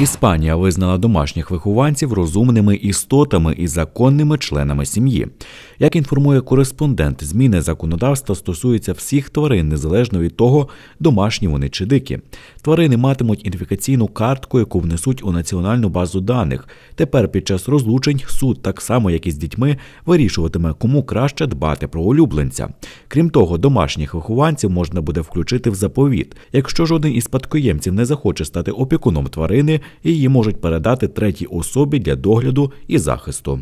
Іспанія визнала домашніх вихованців розумними істотами і законними членами сім'ї. Як інформує кореспондент, зміни законодавства стосуються всіх тварин, незалежно від того, домашні вони чи дикі. Тварини матимуть ідентифікаційну картку, яку внесуть у національну базу даних. Тепер під час розлучень суд, так само як і з дітьми, вирішуватиме, кому краще дбати про улюбленця. Крім того, домашніх вихованців можна буде включити в заповіт. Якщо жоден із спадкоємців не захоче стати опікуном тварини, її можуть передати третій особі для догляду і захисту.